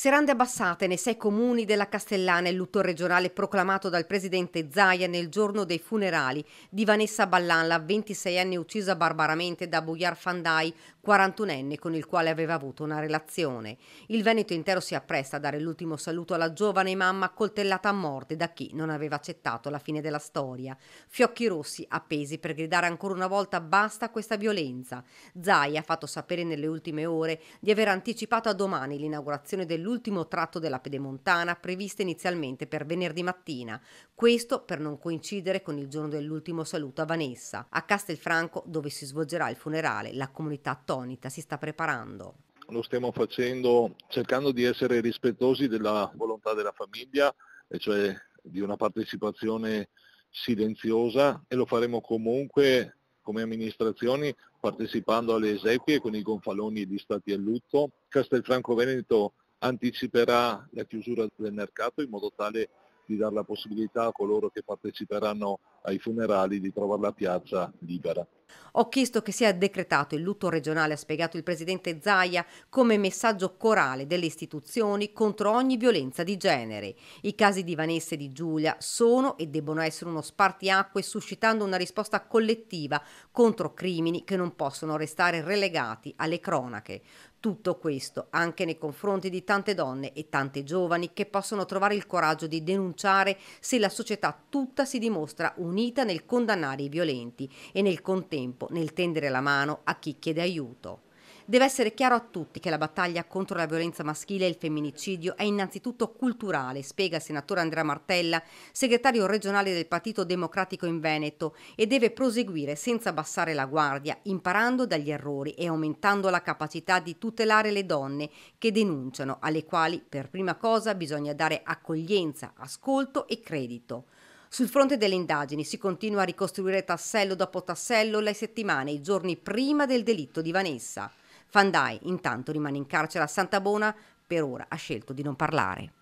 Serande abbassate nei sei comuni della Castellana, il lutto regionale proclamato dal presidente Zaia nel giorno dei funerali di Vanessa Ballan, la 26enne uccisa barbaramente da Bouyar Fandai, 41enne con il quale aveva avuto una relazione. Il Veneto intero si appresta a dare l'ultimo saluto alla giovane mamma coltellata a morte da chi non aveva accettato la fine della storia. Fiocchi rossi appesi per gridare ancora una volta basta a questa violenza. Zaia ha fatto sapere nelle ultime ore di aver anticipato a domani l'inaugurazione dell'ultimo l'ultimo tratto della pedemontana prevista inizialmente per venerdì mattina, questo per non coincidere con il giorno dell'ultimo saluto a Vanessa. A Castelfranco, dove si svolgerà il funerale, la comunità attonita si sta preparando lo stiamo facendo cercando di essere rispettosi della volontà della famiglia, e cioè di una partecipazione silenziosa e lo faremo comunque come amministrazioni partecipando alle esequie con i gonfaloni di stati a lutto. Castelfranco Veneto anticiperà la chiusura del mercato in modo tale di dare la possibilità a coloro che parteciperanno ai funerali di trovare la piazza libera. Ho chiesto che sia decretato il lutto regionale, ha spiegato il presidente Zaia, come messaggio corale delle istituzioni contro ogni violenza di genere. I casi di Vanessa e di Giulia sono e debbono essere uno spartiacque suscitando una risposta collettiva contro crimini che non possono restare relegati alle cronache. Tutto questo anche nei confronti di tante donne e tante giovani che possono trovare il coraggio di denunciare se la società tutta si dimostra unita nel condannare i violenti e nel contempo tempo nel tendere la mano a chi chiede aiuto. Deve essere chiaro a tutti che la battaglia contro la violenza maschile e il femminicidio è innanzitutto culturale, spiega il senatore Andrea Martella, segretario regionale del Partito Democratico in Veneto, e deve proseguire senza abbassare la guardia, imparando dagli errori e aumentando la capacità di tutelare le donne che denunciano, alle quali per prima cosa bisogna dare accoglienza, ascolto e credito. Sul fronte delle indagini si continua a ricostruire tassello dopo tassello le settimane, i giorni prima del delitto di Vanessa. Fandai intanto rimane in carcere a Santa Bona, per ora ha scelto di non parlare.